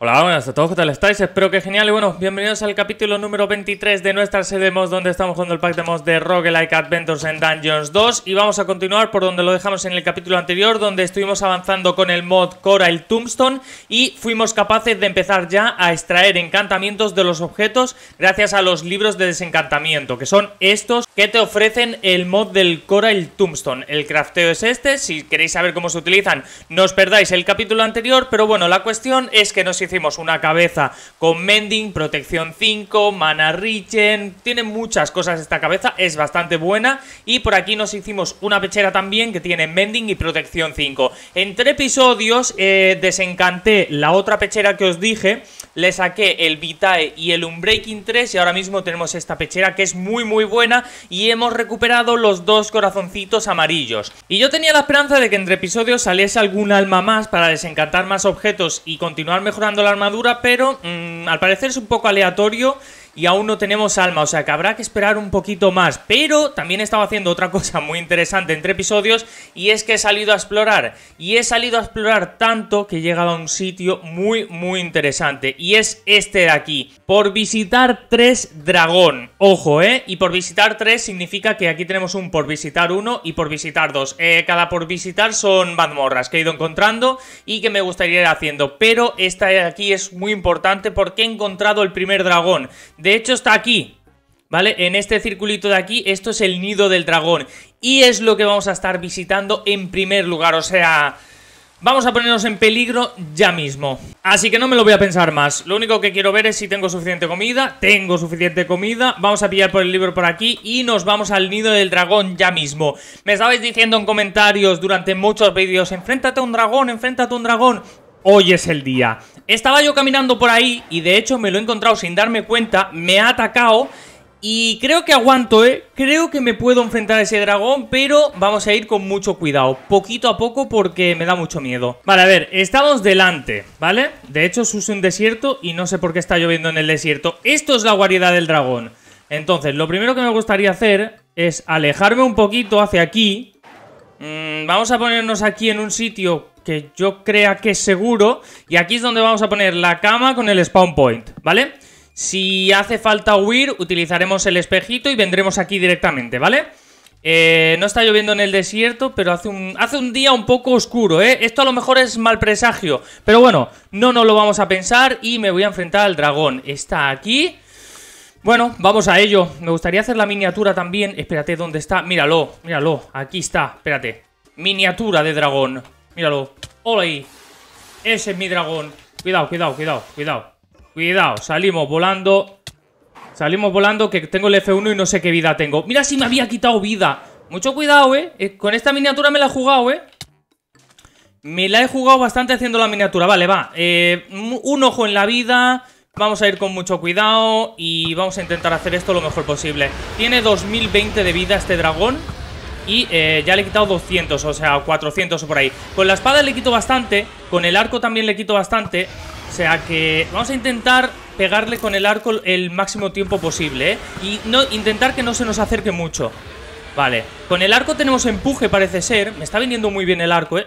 Hola, buenas a todos, ¿qué tal estáis? Espero que genial y bueno, bienvenidos al capítulo número 23 de nuestra serie Mods donde estamos jugando el pack de Mods de Roguelike Adventures en Dungeons 2 y vamos a continuar por donde lo dejamos en el capítulo anterior donde estuvimos avanzando con el mod Coral Tombstone y fuimos capaces de empezar ya a extraer encantamientos de los objetos gracias a los libros de desencantamiento que son estos que te ofrecen el mod del Coral Tombstone. El crafteo es este, si queréis saber cómo se utilizan no os perdáis el capítulo anterior pero bueno, la cuestión es que nos hicimos una cabeza con Mending, Protección 5, Mana Richen, tiene muchas cosas esta cabeza, es bastante buena. Y por aquí nos hicimos una pechera también que tiene Mending y Protección 5. Entre episodios eh, desencanté la otra pechera que os dije le saqué el Vitae y el Unbreaking 3 y ahora mismo tenemos esta pechera que es muy muy buena y hemos recuperado los dos corazoncitos amarillos. Y yo tenía la esperanza de que entre episodios saliese algún alma más para desencantar más objetos y continuar mejorando la armadura, pero mm, al parecer es un poco aleatorio y aún no tenemos alma, o sea que habrá que esperar un poquito más. Pero también he estado haciendo otra cosa muy interesante entre episodios y es que he salido a explorar. Y he salido a explorar tanto que he llegado a un sitio muy, muy interesante y es este de aquí. Por visitar tres dragón, ojo, ¿eh? Y por visitar tres significa que aquí tenemos un por visitar uno y por visitar dos. Eh, cada por visitar son mazmorras que he ido encontrando y que me gustaría ir haciendo. Pero esta de aquí es muy importante porque he encontrado el primer dragón. De hecho está aquí, ¿vale? En este circulito de aquí, esto es el nido del dragón. Y es lo que vamos a estar visitando en primer lugar, o sea... Vamos a ponernos en peligro ya mismo. Así que no me lo voy a pensar más. Lo único que quiero ver es si tengo suficiente comida. Tengo suficiente comida. Vamos a pillar por el libro por aquí y nos vamos al nido del dragón ya mismo. Me estabais diciendo en comentarios durante muchos vídeos, enfréntate a un dragón, enfréntate a un dragón hoy es el día. Estaba yo caminando por ahí y de hecho me lo he encontrado sin darme cuenta, me ha atacado y creo que aguanto, ¿eh? Creo que me puedo enfrentar a ese dragón, pero vamos a ir con mucho cuidado, poquito a poco porque me da mucho miedo. Vale, a ver, estamos delante, ¿vale? De hecho, es un desierto y no sé por qué está lloviendo en el desierto. Esto es la guarida del dragón. Entonces, lo primero que me gustaría hacer es alejarme un poquito hacia aquí. Mm, vamos a ponernos aquí en un sitio que yo crea que es seguro. Y aquí es donde vamos a poner la cama con el spawn point, ¿vale? Si hace falta huir, utilizaremos el espejito y vendremos aquí directamente, ¿vale? Eh, no está lloviendo en el desierto, pero hace un, hace un día un poco oscuro, ¿eh? Esto a lo mejor es mal presagio, pero bueno, no nos lo vamos a pensar y me voy a enfrentar al dragón. Está aquí... Bueno, vamos a ello. Me gustaría hacer la miniatura también. Espérate, ¿dónde está? Míralo, míralo. Aquí está, espérate. Miniatura de dragón. Míralo. ¡Hola ahí! Ese es mi dragón. Cuidado, cuidado, cuidado, cuidado. Cuidado, salimos volando. Salimos volando que tengo el F1 y no sé qué vida tengo. Mira si me había quitado vida. Mucho cuidado, eh. ¿eh? Con esta miniatura me la he jugado, ¿eh? Me la he jugado bastante haciendo la miniatura. Vale, va. Eh, un ojo en la vida. Vamos a ir con mucho cuidado y vamos a intentar hacer esto lo mejor posible. Tiene 2020 de vida este dragón y eh, ya le he quitado 200, o sea, 400 o por ahí. Con la espada le quito bastante, con el arco también le quito bastante, o sea que vamos a intentar pegarle con el arco el máximo tiempo posible, ¿eh? Y no, intentar que no se nos acerque mucho. Vale, con el arco tenemos empuje parece ser, me está viniendo muy bien el arco, ¿eh?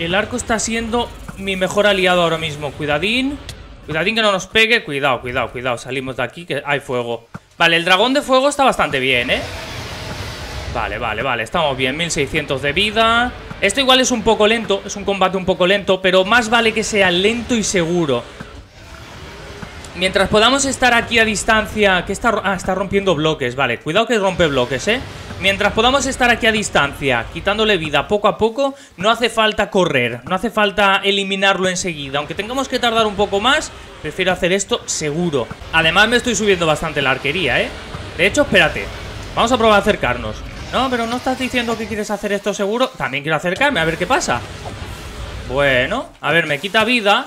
El arco está siendo mi mejor aliado ahora mismo, cuidadín... Cuidadín que no nos pegue, cuidado, cuidado, cuidado Salimos de aquí que hay fuego Vale, el dragón de fuego está bastante bien, ¿eh? Vale, vale, vale, estamos bien, 1600 de vida Esto igual es un poco lento, es un combate un poco lento Pero más vale que sea lento y seguro Mientras podamos estar aquí a distancia... Que está, ah, está rompiendo bloques, vale. Cuidado que rompe bloques, ¿eh? Mientras podamos estar aquí a distancia, quitándole vida poco a poco, no hace falta correr, no hace falta eliminarlo enseguida. Aunque tengamos que tardar un poco más, prefiero hacer esto seguro. Además me estoy subiendo bastante la arquería, ¿eh? De hecho, espérate. Vamos a probar a acercarnos. No, pero no estás diciendo que quieres hacer esto seguro. También quiero acercarme, a ver qué pasa. Bueno, a ver, me quita vida.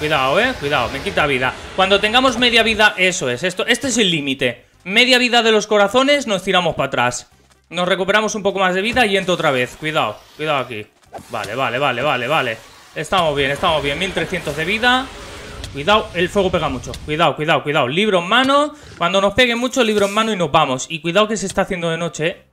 Cuidado, eh, cuidado, me quita vida. Cuando tengamos media vida, eso es, esto, este es el límite. Media vida de los corazones, nos tiramos para atrás. Nos recuperamos un poco más de vida y entro otra vez. Cuidado, cuidado aquí. Vale, vale, vale, vale, vale. Estamos bien, estamos bien. 1300 de vida. Cuidado, el fuego pega mucho. Cuidado, cuidado, cuidado. Libro en mano. Cuando nos pegue mucho, libro en mano y nos vamos. Y cuidado que se está haciendo de noche, ¿eh?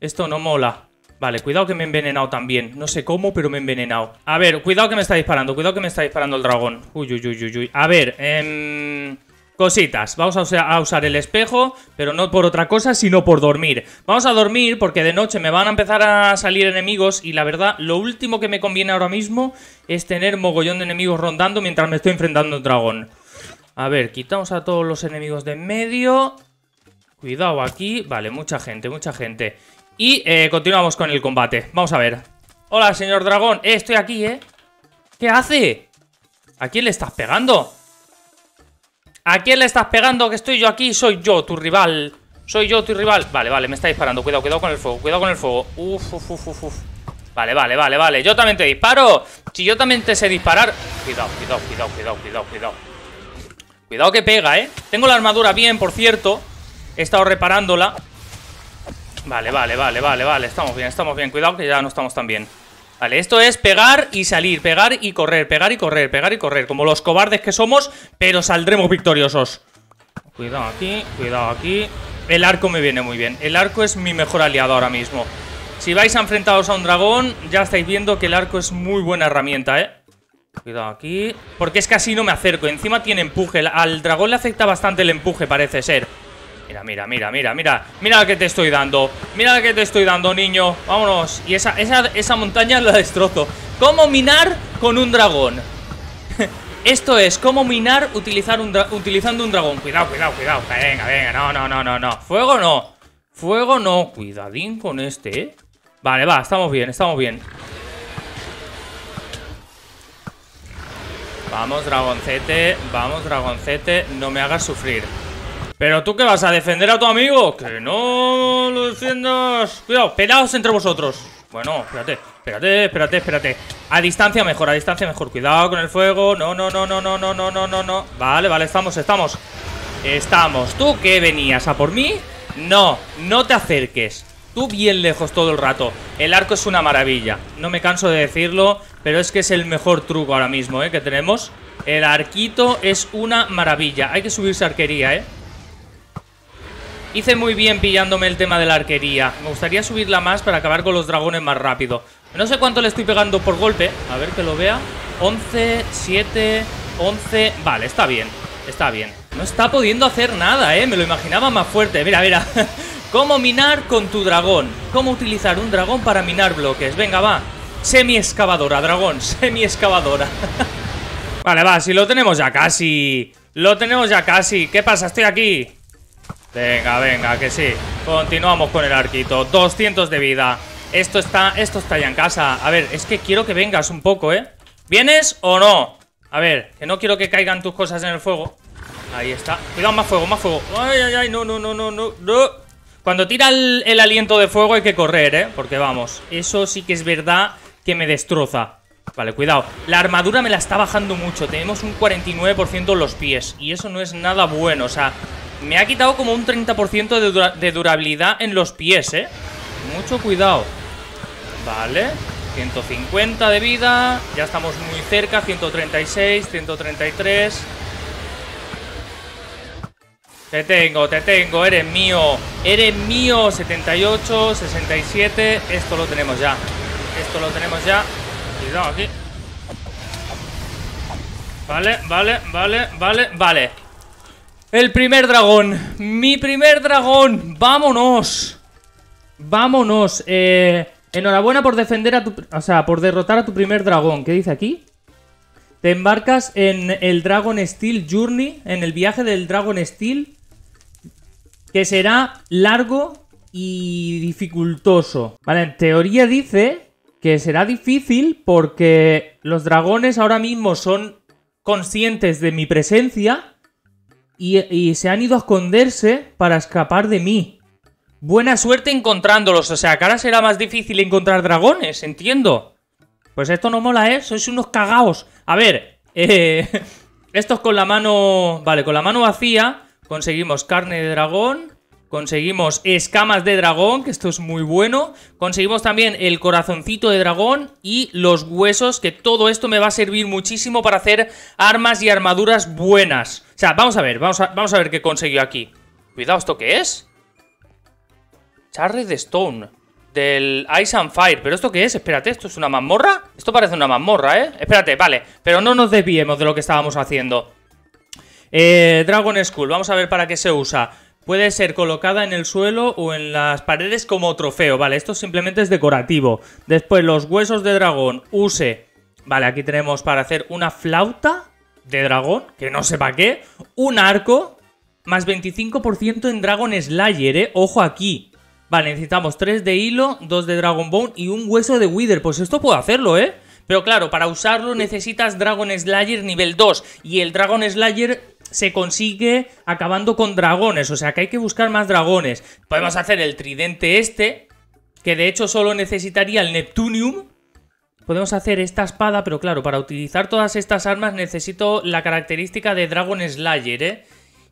Esto no mola. Vale, cuidado que me he envenenado también. No sé cómo, pero me he envenenado. A ver, cuidado que me está disparando. Cuidado que me está disparando el dragón. Uy, uy, uy, uy, uy. A ver, em, cositas. Vamos a usar, el espejo, pero no por otra cosa, sino por dormir. Vamos a dormir porque de noche me van a empezar a salir enemigos y la verdad, lo último que me conviene ahora mismo es tener mogollón de enemigos rondando mientras me estoy enfrentando al dragón. A ver, quitamos a todos los enemigos de en medio. Cuidado aquí. Vale, mucha gente, mucha gente. Y eh, continuamos con el combate. Vamos a ver. Hola, señor dragón. Eh, estoy aquí, ¿eh? ¿Qué hace? ¿A quién le estás pegando? ¿A quién le estás pegando? Que estoy yo aquí. Soy yo, tu rival. Soy yo, tu rival. Vale, vale, me está disparando. Cuidado, cuidado con el fuego. Cuidado con el fuego. Uf, uf, uf, uf. Vale, vale, vale, vale. Yo también te disparo. Si yo también te sé disparar. Cuidado, cuidado, cuidado, cuidado, cuidado, cuidado. Cuidado que pega, ¿eh? Tengo la armadura bien, por cierto. He estado reparándola. Vale, vale, vale, vale, vale. Estamos bien, estamos bien. Cuidado que ya no estamos tan bien. Vale, esto es pegar y salir, pegar y correr, pegar y correr, pegar y correr. Como los cobardes que somos, pero saldremos victoriosos. Cuidado aquí, cuidado aquí. El arco me viene muy bien. El arco es mi mejor aliado ahora mismo. Si vais enfrentados a un dragón, ya estáis viendo que el arco es muy buena herramienta, ¿eh? Cuidado aquí. Porque es que así no me acerco. Encima tiene empuje. Al dragón le afecta bastante el empuje, parece ser. Mira, mira, mira, mira, mira Mira la que te estoy dando Mira la que te estoy dando, niño Vámonos Y esa, esa, esa montaña la destrozo ¿Cómo minar con un dragón? Esto es cómo minar utilizando un dragón Cuidado, cuidado, cuidado Venga, venga, no, no, no, no, no Fuego no Fuego no Cuidadín con este, ¿eh? Vale, va, estamos bien, estamos bien Vamos, dragoncete Vamos, dragoncete No me hagas sufrir ¿Pero tú qué vas a defender a tu amigo? Que no lo defiendas. Cuidado, pelaos entre vosotros. Bueno, espérate, espérate, espérate, espérate. A distancia mejor, a distancia mejor. Cuidado con el fuego. No, no, no, no, no, no, no, no, no, no. Vale, vale, estamos, estamos. Estamos. ¿Tú qué venías a por mí? No, no te acerques. Tú bien lejos todo el rato. El arco es una maravilla. No me canso de decirlo, pero es que es el mejor truco ahora mismo, ¿eh? Que tenemos. El arquito es una maravilla. Hay que subirse a arquería, ¿eh? Hice muy bien pillándome el tema de la arquería. Me gustaría subirla más para acabar con los dragones más rápido. No sé cuánto le estoy pegando por golpe. A ver que lo vea. 11, 7, 11... Vale, está bien. Está bien. No está pudiendo hacer nada, ¿eh? Me lo imaginaba más fuerte. Mira, mira. ¿Cómo minar con tu dragón? ¿Cómo utilizar un dragón para minar bloques? Venga, va. Semi-excavadora, dragón. Semi-excavadora. vale, va. Si lo tenemos ya casi... Lo tenemos ya casi. ¿Qué pasa? Estoy aquí. Venga, venga, que sí. Continuamos con el arquito. 200 de vida. Esto está, esto está ya en casa. A ver, es que quiero que vengas un poco, ¿eh? ¿Vienes o no? A ver, que no quiero que caigan tus cosas en el fuego. Ahí está. Cuidado, más fuego, más fuego. Ay, ay, ay, no, no, no, no, no. Cuando tira el, aliento de fuego hay que correr, ¿eh? Porque vamos, eso sí que es verdad que me destroza. Vale, cuidado. La armadura me la está bajando mucho. Tenemos un 49% los pies. Y eso no es nada bueno. O sea, me ha quitado como un 30% de, durabilidad en los pies, ¿eh? Mucho cuidado. Vale. 150 de vida. Ya estamos muy cerca. 136, 133. Te tengo, te tengo. Eres mío. Eres mío. 78, 67. Esto lo tenemos ya. Esto lo tenemos ya. Cuidado aquí. Vale, vale, vale, vale, vale. El primer dragón. Mi primer dragón. Vámonos. Vámonos. Eh, enhorabuena por defender a tu... O sea, por derrotar a tu primer dragón. ¿Qué dice aquí? Te embarcas en el Dragon Steel Journey, en el viaje del Dragon Steel, que será largo y dificultoso. Vale, en teoría dice que será difícil porque los dragones ahora mismo son conscientes de mi presencia y, se han ido a esconderse para escapar de mí. Buena suerte encontrándolos, o sea, ahora será más difícil encontrar dragones, entiendo. Pues esto no mola, ¿eh? Sois unos cagaos. A ver, eh, estos con la mano... Vale, con la mano vacía conseguimos carne de dragón, conseguimos escamas de dragón, que esto es muy bueno, conseguimos también el corazoncito de dragón y los huesos, que todo esto me va a servir muchísimo para hacer armas y armaduras buenas. O sea, vamos a ver, vamos a, vamos a ver qué consiguió aquí. Cuidado, ¿esto qué es? Charred Stone. Del Ice and Fire. ¿Pero esto qué es? Espérate, ¿esto es una mazmorra? Esto parece una mazmorra, ¿eh? Espérate, vale. Pero no nos desviemos de lo que estábamos haciendo. Eh, Dragon Skull, vamos a ver para qué se usa. Puede ser colocada en el suelo o en las paredes como trofeo. Vale, esto simplemente es decorativo. Después, los huesos de dragón. Use. Vale, aquí tenemos para hacer una flauta de dragón, que no sepa qué, un arco, más 25% en Dragon Slayer, ¿eh? Ojo aquí. Vale, necesitamos 3 de hilo, 2 de Dragon Bone y un hueso de Wither. Pues esto puedo hacerlo, ¿eh? Pero claro, para usarlo necesitas Dragon Slayer nivel 2. Y el Dragon Slayer se consigue acabando con dragones. O sea que hay que buscar más dragones. Podemos hacer el tridente este. Que de hecho solo necesitaría el Neptunium podemos hacer esta espada, pero claro, para utilizar todas estas armas necesito la característica de Dragon Slayer, ¿eh?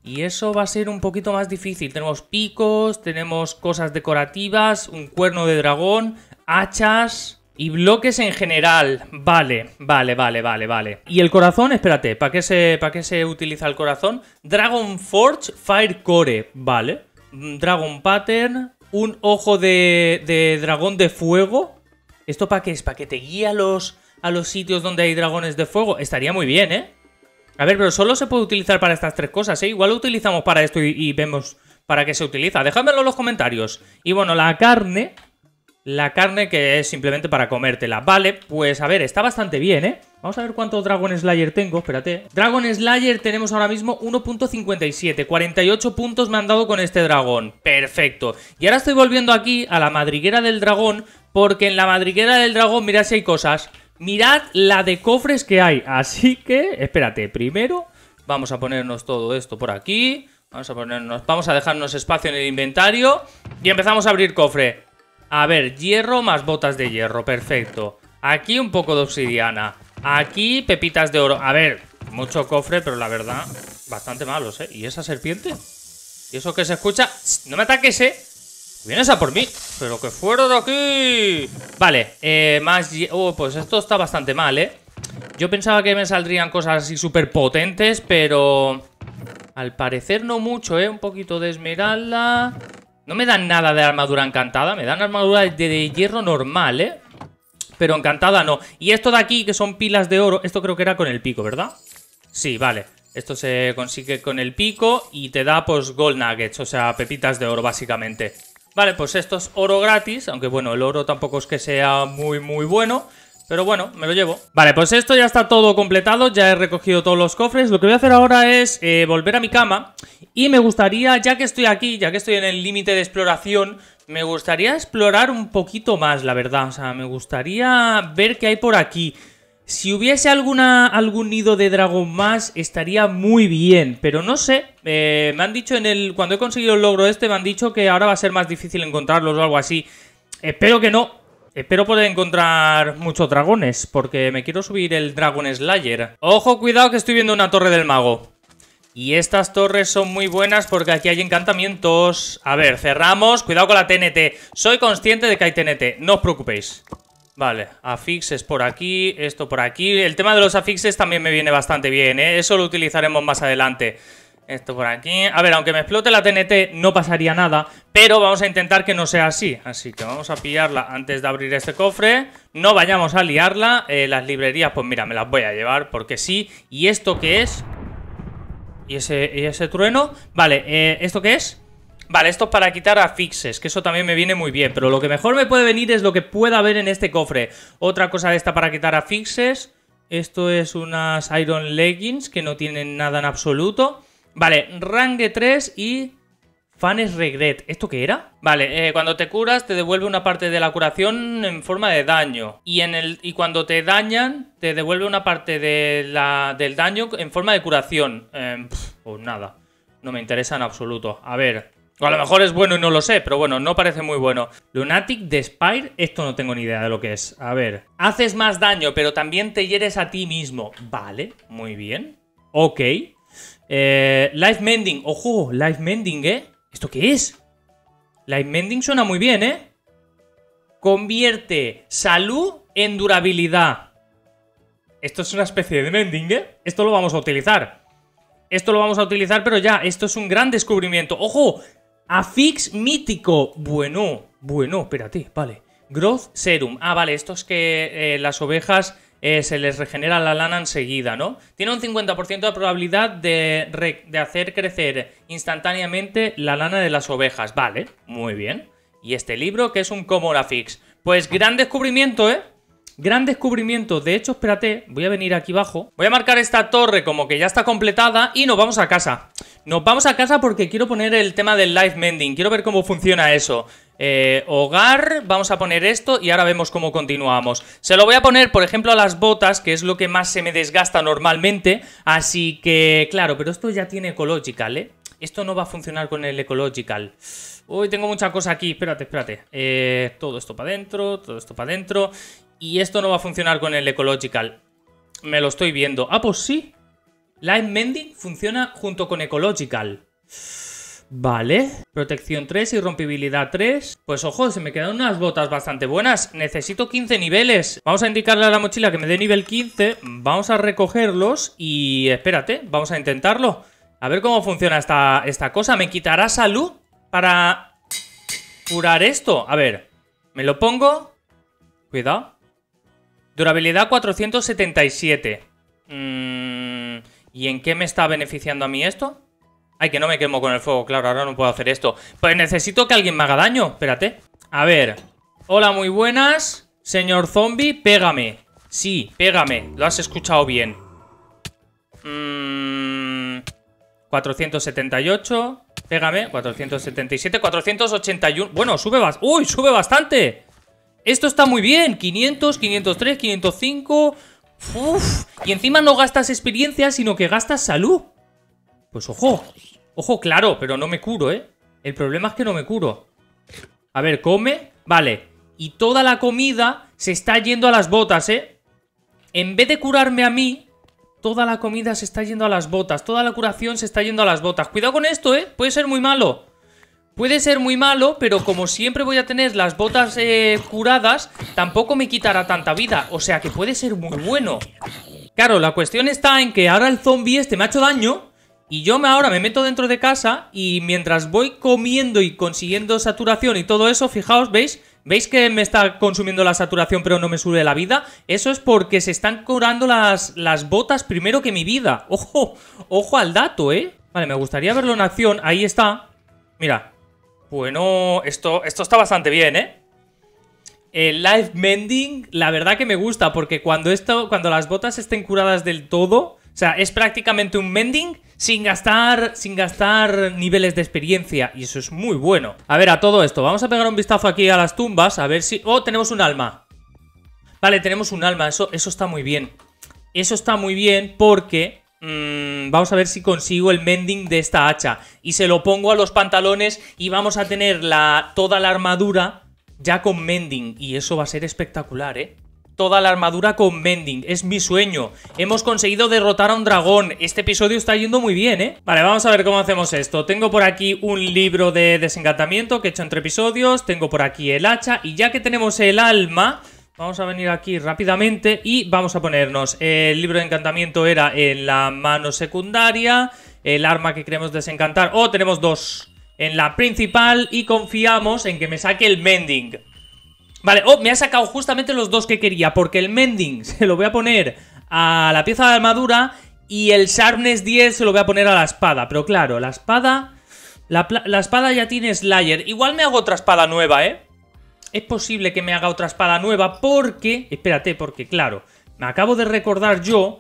Y eso va a ser un poquito más difícil. Tenemos picos, tenemos cosas decorativas, un cuerno de dragón, hachas y bloques en general. Vale, vale, vale, vale, vale. Y el corazón, espérate, ¿para qué se, para qué se utiliza el corazón? Dragon Forge Fire Core, vale. Dragon Pattern, un ojo de, de dragón de fuego, ¿Esto para qué es? ¿Para que te guíe a los, a los sitios donde hay dragones de fuego? Estaría muy bien, ¿eh? A ver, pero solo se puede utilizar para estas tres cosas, ¿eh? Igual lo utilizamos para esto y, vemos para qué se utiliza. Déjamelo en los comentarios. Y bueno, la carne... La carne que es simplemente para comértela. Vale, pues a ver, está bastante bien, ¿eh? Vamos a ver cuántos Dragon Slayer tengo, espérate. Dragon Slayer tenemos ahora mismo 1.57, 48 puntos me han dado con este dragón. Perfecto. Y ahora estoy volviendo aquí a la madriguera del dragón porque en la madriguera del dragón, mirad si hay cosas. Mirad la de cofres que hay. Así que, espérate, primero vamos a ponernos todo esto por aquí. Vamos a ponernos, vamos a dejarnos espacio en el inventario y empezamos a abrir cofre. A ver, hierro más botas de hierro, perfecto. Aquí un poco de obsidiana. Aquí pepitas de oro. A ver, mucho cofre, pero la verdad, bastante malos, ¿eh? ¿Y esa serpiente? ¿Y eso que se escucha? ¡No me ataques, eh! Vienes a por mí, pero que fuera de aquí. Vale, eh, más... Oh, pues esto está bastante mal, ¿eh? Yo pensaba que me saldrían cosas así súper potentes, pero... Al parecer no mucho, ¿eh? Un poquito de esmeralda... No me dan nada de armadura encantada, me dan armadura de hierro normal, ¿eh? Pero encantada no. Y esto de aquí, que son pilas de oro, esto creo que era con el pico, ¿verdad? Sí, vale. Esto se consigue con el pico y te da, pues, gold nuggets, o sea, pepitas de oro, básicamente. Vale, pues esto es oro gratis, aunque bueno, el oro tampoco es que sea muy muy bueno. Pero bueno, me lo llevo. Vale, pues esto ya está todo completado, ya he recogido todos los cofres. Lo que voy a hacer ahora es eh, volver a mi cama y me gustaría, ya que estoy aquí, ya que estoy en el límite de exploración, me gustaría explorar un poquito más, la verdad. O sea, me gustaría ver qué hay por aquí. Si hubiese alguna, algún nido de dragón más, estaría muy bien. Pero no sé. Eh, me han dicho en el. Cuando he conseguido el logro este, me han dicho que ahora va a ser más difícil encontrarlos o algo así. Espero que no. Espero poder encontrar muchos dragones. Porque me quiero subir el Dragon Slayer. Ojo, cuidado que estoy viendo una torre del mago. Y estas torres son muy buenas porque aquí hay encantamientos. A ver, cerramos. Cuidado con la TNT. Soy consciente de que hay TNT. No os preocupéis. Vale, afixes por aquí, esto por aquí. El tema de los afixes también me viene bastante bien, ¿eh? Eso lo utilizaremos más adelante. Esto por aquí. A ver, aunque me explote la TNT no pasaría nada, pero vamos a intentar que no sea así. Así que vamos a pillarla antes de abrir este cofre. No vayamos a liarla. Eh, las librerías, pues mira, me las voy a llevar porque sí. ¿Y esto qué es? ¿Y ese, trueno? Vale, eh, ¿esto qué es? Vale, esto es para quitar afixes, que eso también me viene muy bien, pero lo que mejor me puede venir es lo que pueda haber en este cofre. Otra cosa de esta para quitar afixes. Esto es unas Iron Leggings que no tienen nada en absoluto. Vale, Range 3 y Fanes Regret. ¿Esto qué era? Vale, eh, cuando te curas te devuelve una parte de la curación en forma de daño. Y, en el, y cuando te dañan te devuelve una parte de la, del daño en forma de curación. Em, pues nada, no me interesa en absoluto. A ver, o a lo mejor es bueno y no lo sé, pero bueno, no parece muy bueno. Lunatic Despire, esto no tengo ni idea de lo que es. A ver. Haces más daño, pero también te hieres a ti mismo. Vale, muy bien. Ok. Eh, life Mending. Ojo, Life Mending, ¿eh? ¿Esto qué es? Life Mending suena muy bien, ¿eh? Convierte salud en durabilidad. Esto es una especie de mending, ¿eh? Esto lo vamos a utilizar. Esto lo vamos a utilizar, pero ya, esto es un gran descubrimiento. ¡Ojo! Afix mítico. Bueno, bueno, espérate, vale. Growth Serum. Ah, vale, esto es que eh, las ovejas eh, se les regenera la lana enseguida, ¿no? Tiene un 50% de probabilidad de, hacer crecer instantáneamente la lana de las ovejas. Vale, muy bien. Y este libro que es un la Fix. Pues gran descubrimiento, ¿eh? Gran descubrimiento. De hecho, espérate, voy a venir aquí abajo. Voy a marcar esta torre como que ya está completada y nos vamos a casa. Nos vamos a casa porque quiero poner el tema del life mending. Quiero ver cómo funciona eso. Eh, hogar, vamos a poner esto y ahora vemos cómo continuamos. Se lo voy a poner, por ejemplo, a las botas, que es lo que más se me desgasta normalmente. Así que, claro, pero esto ya tiene ecological, ¿eh? Esto no va a funcionar con el ecological. Uy, tengo mucha cosa aquí. Espérate, espérate. Eh, todo esto para adentro, todo esto para adentro. Y esto no va a funcionar con el Ecological. Me lo estoy viendo. Ah, pues sí. Line Mending funciona junto con Ecological. Vale. Protección 3 y rompibilidad 3. Pues ojo, se me quedan unas botas bastante buenas. Necesito 15 niveles. Vamos a indicarle a la mochila que me dé nivel 15. Vamos a recogerlos y... Espérate, vamos a intentarlo. A ver cómo funciona esta, esta cosa. ¿Me quitará salud para curar esto? A ver, me lo pongo. Cuidado. Durabilidad 477. Mmm... ¿Y en qué me está beneficiando a mí esto? Ay, que no me quemo con el fuego. Claro, ahora no puedo hacer esto. Pues necesito que alguien me haga daño. Espérate. A ver. Hola, muy buenas. Señor zombie, pégame. Sí, pégame. Lo has escuchado bien. Mmm... 478. Pégame. 477. 481. Bueno, sube bastante. ¡Uy, sube bastante! Esto está muy bien. 500, 503, 505... y encima no gastas experiencia, sino que gastas salud. Pues ojo. Ojo, claro, pero no me curo, ¿eh? El problema es que no me curo. A ver, come. Vale. Y toda la comida se está yendo a las botas, ¿eh? En vez de curarme a mí, toda la comida se está yendo a las botas. Toda la curación se está yendo a las botas. Cuidado con esto, ¿eh? Puede ser muy malo. Puede ser muy malo, pero como siempre voy a tener las botas eh, curadas, tampoco me quitará tanta vida. O sea que puede ser muy bueno. Claro, la cuestión está en que ahora el zombie este me ha hecho daño y yo ahora me meto dentro de casa y mientras voy comiendo y consiguiendo saturación y todo eso, fijaos, ¿veis? ¿Veis que me está consumiendo la saturación pero no me sube la vida? Eso es porque se están curando las, las botas primero que mi vida. ¡Ojo! ¡Ojo al dato, eh! Vale, me gustaría verlo en acción. Ahí está. Mira, bueno, esto, esto está bastante bien, ¿eh? El life mending, la verdad que me gusta, porque cuando, esto, cuando las botas estén curadas del todo, o sea, es prácticamente un mending sin gastar, sin gastar niveles de experiencia. Y eso es muy bueno. A ver, a todo esto. Vamos a pegar un vistazo aquí a las tumbas. A ver si... ¡Oh, tenemos un alma! Vale, tenemos un alma. Eso, eso está muy bien. Eso está muy bien porque Mm, vamos a ver si consigo el mending de esta hacha. Y se lo pongo a los pantalones y vamos a tener la, toda la armadura ya con mending. Y eso va a ser espectacular, ¿eh? Toda la armadura con mending. Es mi sueño. Hemos conseguido derrotar a un dragón. Este episodio está yendo muy bien, ¿eh? Vale, vamos a ver cómo hacemos esto. Tengo por aquí un libro de desencantamiento que he hecho entre episodios. Tengo por aquí el hacha. Y ya que tenemos el alma... Vamos a venir aquí rápidamente y vamos a ponernos. El libro de encantamiento era en la mano secundaria. El arma que queremos desencantar. O oh, tenemos dos en la principal y confiamos en que me saque el mending. Vale, oh, me ha sacado justamente los dos que quería, porque el mending se lo voy a poner a la pieza de armadura y el sharpness 10 se lo voy a poner a la espada. Pero claro, la espada... la espada ya tiene Slayer. Igual me hago otra espada nueva, ¿eh? es posible que me haga otra espada nueva porque... Espérate, porque claro, me acabo de recordar yo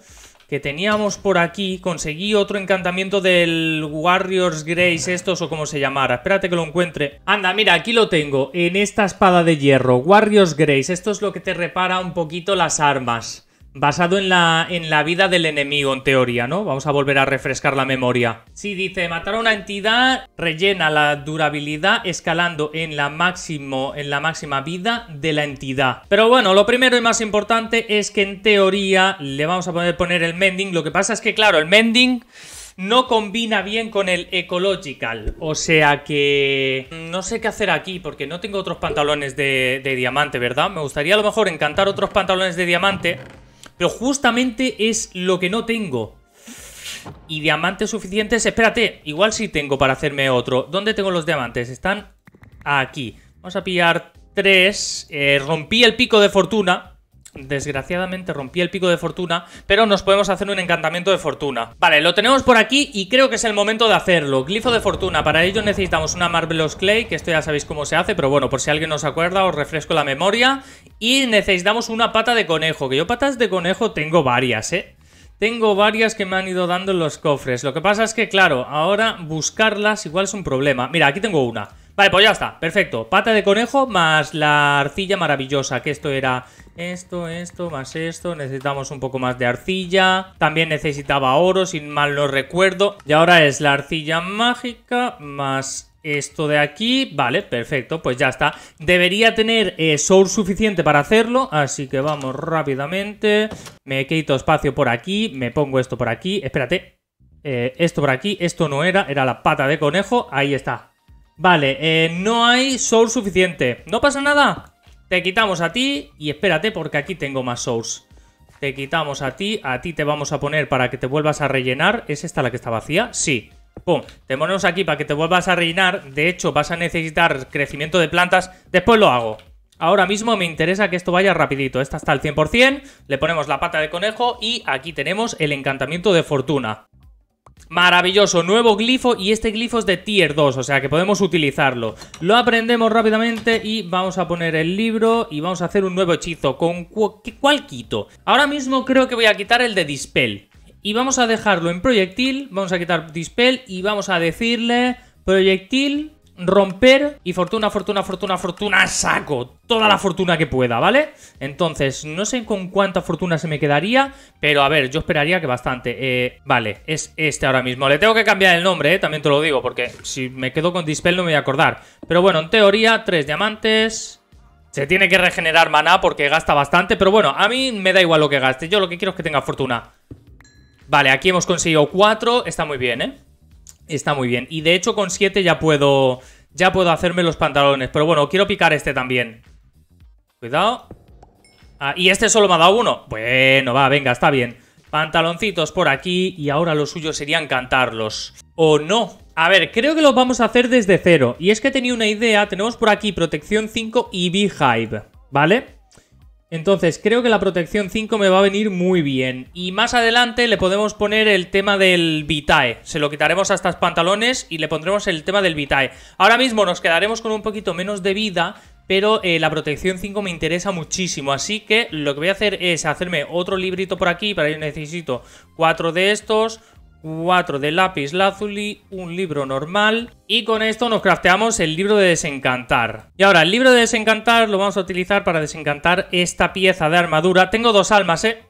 que teníamos por aquí, conseguí otro encantamiento del Warriors Grace, estos o como se llamara. Espérate que lo encuentre. Anda, mira, aquí lo tengo, en esta espada de hierro, Warriors Grace. Esto es lo que te repara un poquito las armas. Basado en la, en la vida del enemigo, en teoría, ¿no? Vamos a volver a refrescar la memoria. Sí, dice, matar a una entidad rellena la durabilidad escalando en la, máximo, en la máxima vida de la entidad. Pero bueno, lo primero y más importante es que en teoría le vamos a poder poner el mending. Lo que pasa es que, claro, el mending no combina bien con el ecological. O sea que mm, no sé qué hacer aquí porque no tengo otros pantalones de, de diamante, ¿verdad? Me gustaría a lo mejor encantar otros pantalones de diamante pero justamente es lo que no tengo. Y diamantes suficientes. Espérate, igual sí tengo para hacerme otro. ¿Dónde tengo los diamantes? Están aquí. Vamos a pillar tres. Eh, rompí el pico de fortuna. Desgraciadamente rompí el pico de fortuna, pero nos podemos hacer un encantamiento de fortuna. Vale, lo tenemos por aquí y creo que es el momento de hacerlo. Glifo de fortuna. Para ello necesitamos una Marvelous Clay, que esto ya sabéis cómo se hace, pero bueno, por si alguien no se acuerda, os refresco la memoria. Y necesitamos una pata de conejo, que yo patas de conejo tengo varias, ¿eh? Tengo varias que me han ido dando en los cofres. Lo que pasa es que, claro, ahora buscarlas igual es un problema. Mira, aquí tengo una. Vale, pues ya está, perfecto. Pata de conejo más la arcilla maravillosa, que esto era esto, esto, más esto. Necesitamos un poco más de arcilla. También necesitaba oro, sin mal no recuerdo. Y ahora es la arcilla mágica más esto de aquí, vale, perfecto, pues ya está. Debería tener eh, soul suficiente para hacerlo, así que vamos rápidamente. Me quito espacio por aquí, me pongo esto por aquí, espérate. Eh, esto por aquí, esto no era, era la pata de conejo, ahí está, Vale, eh, no hay souls suficiente. No pasa nada. Te quitamos a ti y espérate porque aquí tengo más souls, Te quitamos a ti, a ti te vamos a poner para que te vuelvas a rellenar. ¿Es esta la que está vacía? Sí. Pum, te ponemos aquí para que te vuelvas a rellenar. De hecho, vas a necesitar crecimiento de plantas. Después lo hago. Ahora mismo me interesa que esto vaya rapidito. Esta está al 100%, le ponemos la pata de conejo y aquí tenemos el encantamiento de fortuna. Maravilloso, nuevo glifo y este glifo es de tier 2, o sea que podemos utilizarlo. Lo aprendemos rápidamente y vamos a poner el libro y vamos a hacer un nuevo hechizo. ¿Con cualquito. cuál quito? Ahora mismo creo que voy a quitar el de dispel. Y vamos a dejarlo en proyectil, vamos a quitar dispel y vamos a decirle proyectil romper y fortuna, fortuna, fortuna, fortuna, saco toda la fortuna que pueda, ¿vale? Entonces, no sé con cuánta fortuna se me quedaría, pero a ver, yo esperaría que bastante. Eh, vale, es este ahora mismo. Le tengo que cambiar el nombre, ¿eh? también te lo digo, porque si me quedo con Dispel no me voy a acordar. Pero bueno, en teoría, tres diamantes... Se tiene que regenerar maná porque gasta bastante, pero bueno, a mí me da igual lo que gaste. Yo lo que quiero es que tenga fortuna. Vale, aquí hemos conseguido cuatro, está muy bien, ¿eh? Está muy bien. Y de hecho con 7 ya puedo, ya puedo hacerme los pantalones. Pero bueno, quiero picar este también. Cuidado. Ah, y este solo me ha dado uno. Bueno, va, venga, está bien. Pantaloncitos por aquí y ahora lo suyo serían cantarlos. ¿O no? A ver, creo que los vamos a hacer desde cero. Y es que tenía una idea. Tenemos por aquí protección 5 y Beehive, ¿vale? Entonces, creo que la protección 5 me va a venir muy bien. Y más adelante le podemos poner el tema del Vitae. Se lo quitaremos a estas pantalones y le pondremos el tema del Vitae. Ahora mismo nos quedaremos con un poquito menos de vida, pero eh, la protección 5 me interesa muchísimo. Así que lo que voy a hacer es hacerme otro librito por aquí. Para ello necesito 4 de estos, 4 de lápiz lazuli, un libro normal. Y con esto nos crafteamos el libro de desencantar. Y ahora, el libro de desencantar lo vamos a utilizar para desencantar esta pieza de armadura. Tengo dos almas, ¿eh?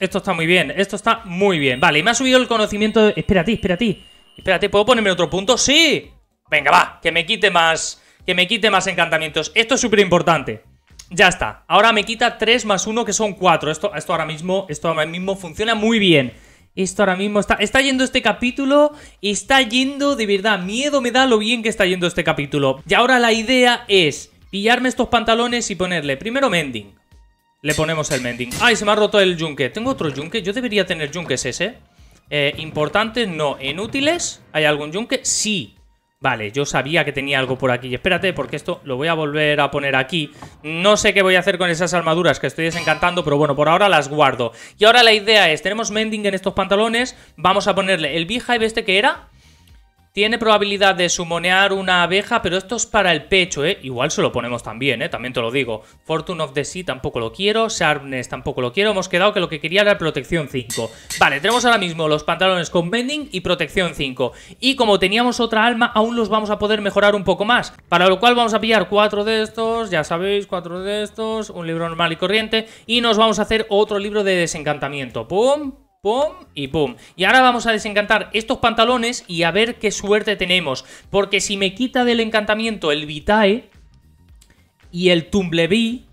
Esto está muy bien, esto está muy bien. Vale, y me ha subido el conocimiento... De... Espérate, espérate. Espérate, ¿puedo ponerme otro punto? ¡Sí! Venga, va, que me quite más... Que me quite más encantamientos. Esto es súper importante. Ya está. Ahora me quita 3 más 1, que son 4. Esto, esto, ahora mismo, esto ahora mismo funciona muy bien. Esto ahora mismo está, está yendo este capítulo, está yendo de verdad, miedo me da lo bien que está yendo este capítulo. Y ahora la idea es pillarme estos pantalones y ponerle primero mending. Le ponemos el mending. ¡Ay, se me ha roto el yunque! ¿Tengo otro yunque? Yo debería tener yunques ese. Eh, ¿Importantes? No. ¿Inútiles? ¿Hay algún yunque? Sí. Vale, yo sabía que tenía algo por aquí. Espérate, porque esto lo voy a volver a poner aquí. No sé qué voy a hacer con esas armaduras que estoy desencantando, pero bueno, por ahora las guardo. Y ahora la idea es, tenemos Mending en estos pantalones, vamos a ponerle el Beehive este que era... Tiene probabilidad de sumonear una abeja, pero esto es para el pecho, ¿eh? Igual se lo ponemos también, ¿eh? También te lo digo. Fortune of the Sea tampoco lo quiero, Sharpness tampoco lo quiero. Hemos quedado que lo que quería era protección 5. Vale, tenemos ahora mismo los pantalones con bending y protección 5. Y como teníamos otra alma, aún los vamos a poder mejorar un poco más. Para lo cual vamos a pillar cuatro de estos, ya sabéis, cuatro de estos, un libro normal y corriente. Y nos vamos a hacer otro libro de desencantamiento. ¡Pum! Pum y pum. Y ahora vamos a desencantar estos pantalones y a ver qué suerte tenemos. Porque si me quita del encantamiento el Vitae y el Tumblebee,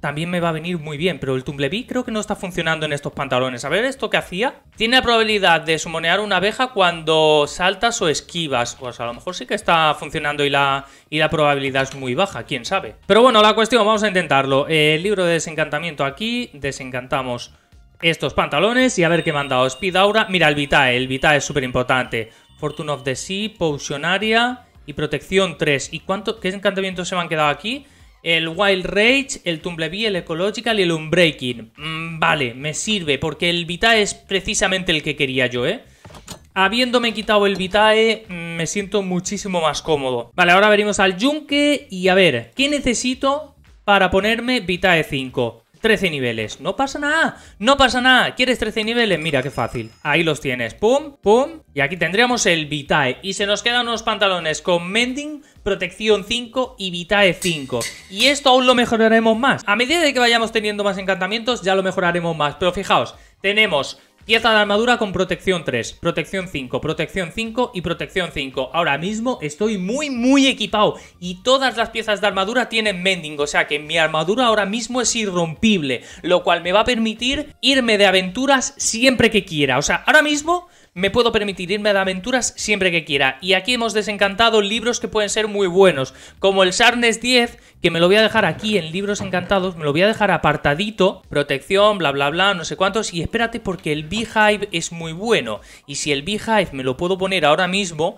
también me va a venir muy bien, pero el Tumblebee creo que no está funcionando en estos pantalones. A ver, ¿esto que hacía? Tiene la probabilidad de sumonear una abeja cuando saltas o esquivas. Pues a lo mejor sí que está funcionando y la, y la probabilidad es muy baja, quién sabe. Pero bueno, la cuestión, vamos a intentarlo. el libro de desencantamiento aquí, desencantamos estos pantalones y a ver qué me han dado. Speed Aura. Mira, el Vitae. El Vitae es súper importante. Fortune of the Sea, Potionaria y Protección 3. ¿Y cuánto, qué encantamientos se me han quedado aquí? El Wild Rage, el Tumblebee, el Ecological y el Unbreaking. Mm, vale, me sirve, porque el Vitae es precisamente el que quería yo, ¿eh? Habiéndome quitado el Vitae, mm, me siento muchísimo más cómodo. Vale, ahora venimos al Yunque y a ver, ¿qué necesito para ponerme Vitae 5? 13 niveles. No pasa nada, no pasa nada. ¿Quieres 13 niveles? Mira qué fácil. Ahí los tienes. Pum, pum. Y aquí tendríamos el Vitae. Y se nos quedan unos pantalones con Mending, Protección 5 y Vitae 5. Y esto aún lo mejoraremos más. A medida de que vayamos teniendo más encantamientos, ya lo mejoraremos más. Pero fijaos, tenemos Pieza de armadura con protección 3, protección 5, protección 5 y protección 5. Ahora mismo estoy muy, muy equipado y todas las piezas de armadura tienen mending, o sea que mi armadura ahora mismo es irrompible, lo cual me va a permitir irme de aventuras siempre que quiera. O sea, ahora mismo me puedo permitir irme a aventuras siempre que quiera. Y aquí hemos desencantado libros que pueden ser muy buenos, como el Sarnes 10, que me lo voy a dejar aquí en Libros Encantados, me lo voy a dejar apartadito, protección, bla, bla, bla, no sé cuántos, y espérate porque el Beehive es muy bueno. Y si el Beehive me lo puedo poner ahora mismo...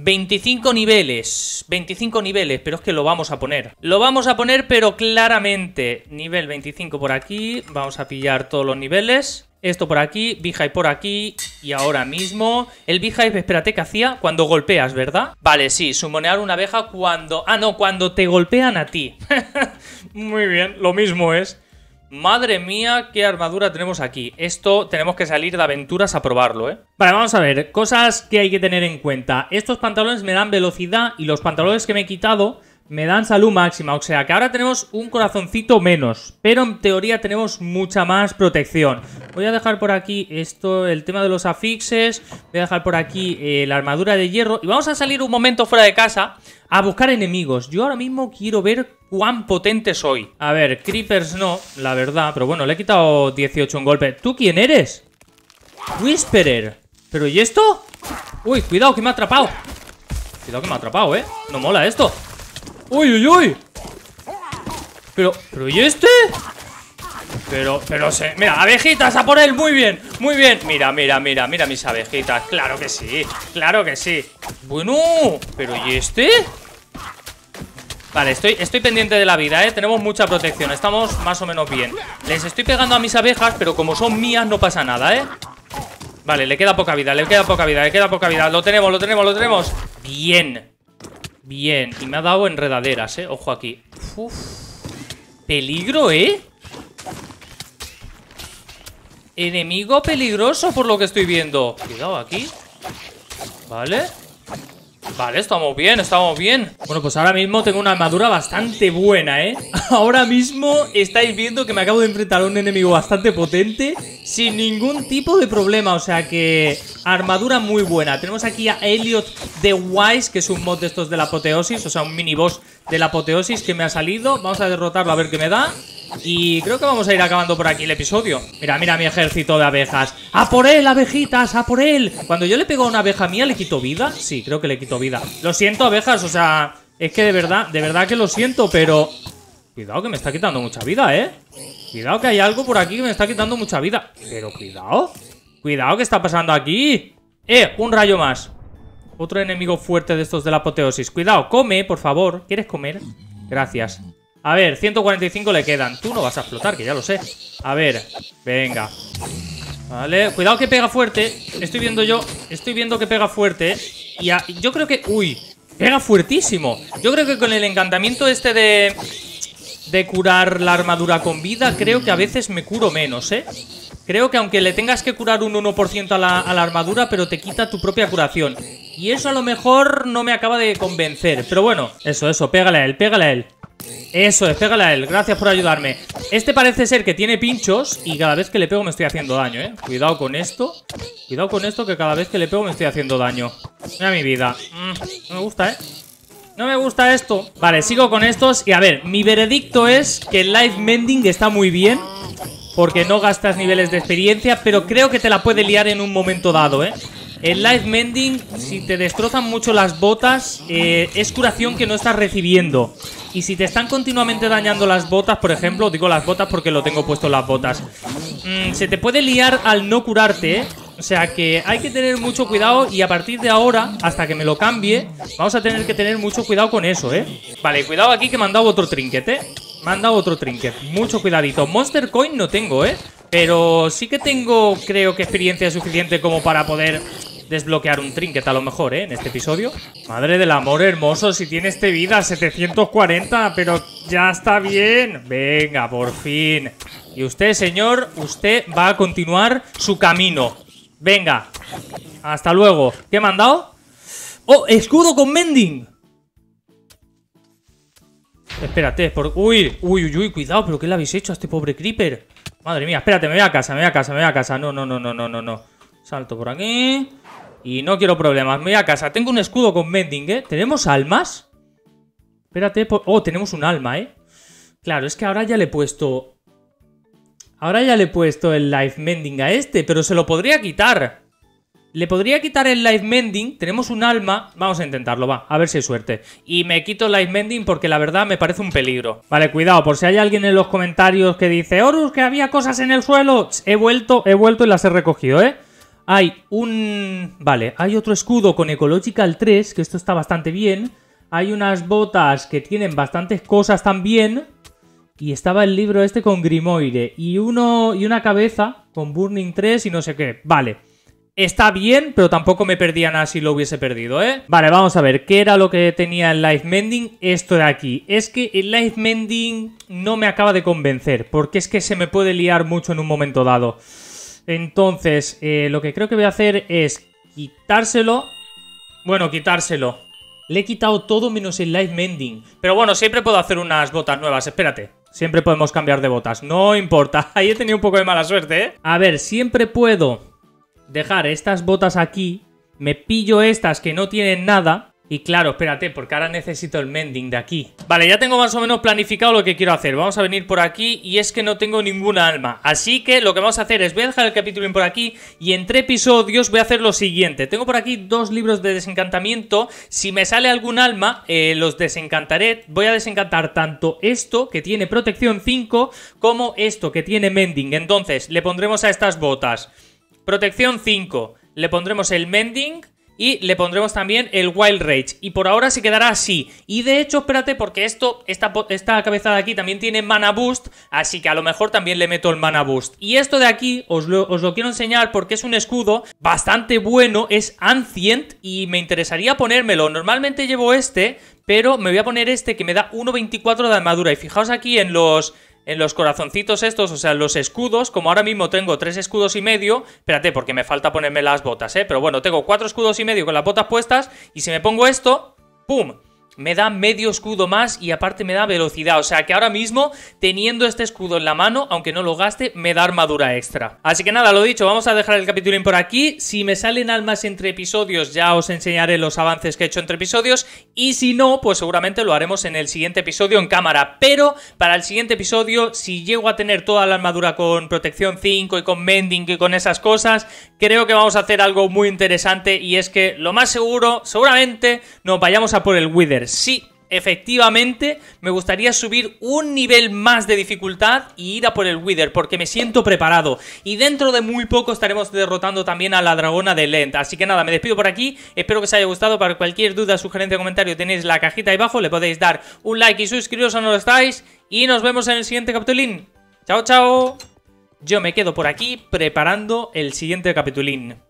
25 niveles, 25 niveles, pero es que lo vamos a poner. Lo vamos a poner, pero claramente. Nivel 25 por aquí, vamos a pillar todos los niveles. Esto por aquí, Beehive por aquí y ahora mismo... El Beehive, espérate, ¿qué hacía? Cuando golpeas, ¿verdad? Vale, sí, sumonear una abeja cuando... Ah, no, cuando te golpean a ti. Muy bien, lo mismo es. Madre mía, qué armadura tenemos aquí. Esto tenemos que salir de aventuras a probarlo, ¿eh? Vale, vamos a ver, cosas que hay que tener en cuenta. Estos pantalones me dan velocidad y los pantalones que me he quitado me dan salud máxima, o sea que ahora tenemos un corazoncito menos, pero en teoría tenemos mucha más protección. Voy a dejar por aquí esto, el tema de los afixes, voy a dejar por aquí eh, la armadura de hierro y vamos a salir un momento fuera de casa a buscar enemigos. Yo ahora mismo quiero ver cuán potente soy. A ver, creepers no, la verdad, pero bueno, le he quitado 18 en golpe. ¿Tú quién eres? Whisperer. ¿Pero y esto? Uy, cuidado que me ha atrapado. Cuidado que me ha atrapado, ¿eh? No mola esto. ¡Uy, uy, uy! Pero, pero ¿y este? Pero, pero se... Mira, abejitas a por él, muy bien, muy bien Mira, mira, mira, mira mis abejitas Claro que sí, claro que sí Bueno, pero ¿y este? Vale, estoy, estoy pendiente de la vida, ¿eh? Tenemos mucha protección, estamos más o menos bien Les estoy pegando a mis abejas, pero como son mías no pasa nada, ¿eh? Vale, le queda poca vida, le queda poca vida, le queda poca vida Lo tenemos, lo tenemos, lo tenemos Bien Bien, y me ha dado enredaderas, ¿eh? Ojo aquí. Peligro, ¿eh? Enemigo peligroso por lo que estoy viendo. Cuidado aquí. Vale. Vale, estamos bien, estamos bien Bueno, pues ahora mismo tengo una armadura bastante buena, ¿eh? Ahora mismo estáis viendo que me acabo de enfrentar a un enemigo bastante potente Sin ningún tipo de problema, o sea que... Armadura muy buena Tenemos aquí a Elliot the Wise, que es un mod de estos de la apoteosis O sea, un mini boss de la apoteosis que me ha salido Vamos a derrotarlo a ver qué me da y creo que vamos a ir acabando por aquí el episodio. Mira, mira mi ejército de abejas. ¡A por él, abejitas! ¡A por él! Cuando yo le pego a una abeja mía, ¿le quito vida? Sí, creo que le quito vida. Lo siento, abejas, o sea... Es que de verdad, de verdad que lo siento, pero... Cuidado que me está quitando mucha vida, ¿eh? Cuidado que hay algo por aquí que me está quitando mucha vida. Pero cuidado. Cuidado que está pasando aquí. ¡Eh! Un rayo más. Otro enemigo fuerte de estos de la apoteosis. Cuidado, come, por favor. ¿Quieres comer? Gracias. A ver, 145 le quedan. Tú no vas a explotar, que ya lo sé. A ver, venga. Vale, cuidado que pega fuerte. Estoy viendo yo, estoy viendo que pega fuerte. Y yo creo que... Uy, pega fuertísimo. Yo creo que con el encantamiento este de... De curar la armadura con vida, creo que a veces me curo menos, ¿eh? Creo que aunque le tengas que curar un 1% a la, a la armadura, pero te quita tu propia curación. Y eso a lo mejor no me acaba de convencer. Pero bueno, eso, eso, pégale a él, pégale a él. Eso es, a él. Gracias por ayudarme. Este parece ser que tiene pinchos y cada vez que le pego me estoy haciendo daño, ¿eh? Cuidado con esto. Cuidado con esto que cada vez que le pego me estoy haciendo daño. Mira mi vida. Mm, no me gusta, ¿eh? No me gusta esto. Vale, sigo con estos. Y a ver, mi veredicto es que el Life Mending está muy bien. Porque no gastas niveles de experiencia. Pero creo que te la puede liar en un momento dado, ¿eh? El Life Mending, si te destrozan mucho las botas, eh, es curación que no estás recibiendo. Y si te están continuamente dañando las botas, por ejemplo, digo las botas porque lo tengo puesto en las botas, mm, se te puede liar al no curarte, ¿eh? O sea que hay que tener mucho cuidado y a partir de ahora, hasta que me lo cambie, vamos a tener que tener mucho cuidado con eso, ¿eh? Vale, cuidado aquí que me han dado otro trinquete, ¿eh? Me han dado otro trinket. Mucho cuidadito. Monster Coin no tengo, ¿eh? Pero sí que tengo, creo que experiencia suficiente como para poder desbloquear un trinket a lo mejor, ¿eh? En este episodio. Madre del amor hermoso, si tiene este vida, 740, pero ya está bien. Venga, por fin. Y usted, señor, usted va a continuar su camino. Venga, hasta luego. ¿Qué me han dado? ¡Oh, escudo con mending! Espérate, por... Uy, uy, uy, uy, cuidado, pero ¿qué le habéis hecho a este pobre creeper? Madre mía, espérate, me voy a casa, me voy a casa, me voy a casa. No, no, no, no, no, no, no. Salto por aquí. Y no quiero problemas. Me voy a casa. Tengo un escudo con Mending, ¿eh? ¿Tenemos almas? Espérate. Oh, tenemos un alma, ¿eh? Claro, es que ahora ya le he puesto... Ahora ya le he puesto el Life Mending a este, pero se lo podría quitar. Le podría quitar el Life Mending. Tenemos un alma. Vamos a intentarlo, va. A ver si hay suerte. Y me quito el Life Mending porque la verdad me parece un peligro. Vale, cuidado. Por si hay alguien en los comentarios que dice, Horus, que había cosas en el suelo. He vuelto, he vuelto y las he recogido, ¿eh? Hay un... Vale, hay otro escudo con Ecological 3, que esto está bastante bien. Hay unas botas que tienen bastantes cosas también. Y estaba el libro este con Grimoire. Y, uno... y una cabeza con Burning 3 y no sé qué. Vale. Está bien, pero tampoco me perdía nada si lo hubiese perdido, ¿eh? Vale, vamos a ver, ¿qué era lo que tenía el Life Mending? Esto de aquí. Es que el Life Mending no me acaba de convencer, porque es que se me puede liar mucho en un momento dado. Entonces, eh, lo que creo que voy a hacer es quitárselo. Bueno, quitárselo. Le he quitado todo menos el Life Mending. Pero bueno, siempre puedo hacer unas botas nuevas, espérate. Siempre podemos cambiar de botas, no importa. Ahí he tenido un poco de mala suerte, ¿eh? A ver, siempre puedo dejar estas botas aquí, me pillo estas que no tienen nada. Y claro, espérate, porque ahora necesito el mending de aquí. Vale, ya tengo más o menos planificado lo que quiero hacer. Vamos a venir por aquí y es que no tengo ninguna alma. Así que lo que vamos a hacer es, voy a dejar el capítulo por aquí y entre episodios voy a hacer lo siguiente. Tengo por aquí dos libros de desencantamiento. Si me sale algún alma, eh, los desencantaré. Voy a desencantar tanto esto, que tiene protección 5, como esto, que tiene mending. Entonces, le pondremos a estas botas. Protección 5, le pondremos el Mending y le pondremos también el Wild Rage. Y por ahora se quedará así. Y de hecho, espérate, porque esto, esta, esta cabeza de aquí también tiene Mana Boost, así que a lo mejor también le meto el Mana Boost. Y esto de aquí os lo, os lo quiero enseñar porque es un escudo bastante bueno, es Ancient y me interesaría ponérmelo. Normalmente llevo este, pero me voy a poner este que me da 1.24 de armadura. Y fijaos aquí en los en los corazoncitos estos, o sea, los escudos, como ahora mismo tengo tres escudos y medio, espérate, porque me falta ponerme las botas, ¿eh? Pero bueno, tengo cuatro escudos y medio con las botas puestas, y si me pongo esto, ¡pum! me da medio escudo más y aparte me da velocidad. O sea que ahora mismo, teniendo este escudo en la mano, aunque no lo gaste, me da armadura extra. Así que nada, lo dicho, vamos a dejar el capítulo por aquí. Si me salen almas entre episodios, ya os enseñaré los avances que he hecho entre episodios. Y si no, pues seguramente lo haremos en el siguiente episodio en cámara. Pero para el siguiente episodio, si llego a tener toda la armadura con protección 5 y con mending y con esas cosas, creo que vamos a hacer algo muy interesante. Y es que lo más seguro, seguramente, nos vayamos a por el Wither. Sí, efectivamente, me gustaría subir un nivel más de dificultad y ir a por el Wither, porque me siento preparado. Y dentro de muy poco estaremos derrotando también a la dragona de Lent. Así que nada, me despido por aquí. Espero que os haya gustado. Para cualquier duda, sugerencia o comentario tenéis la cajita ahí abajo. Le podéis dar un like y suscribiros si no lo estáis. Y nos vemos en el siguiente capitulín. Chao, chao. Yo me quedo por aquí preparando el siguiente capitulín.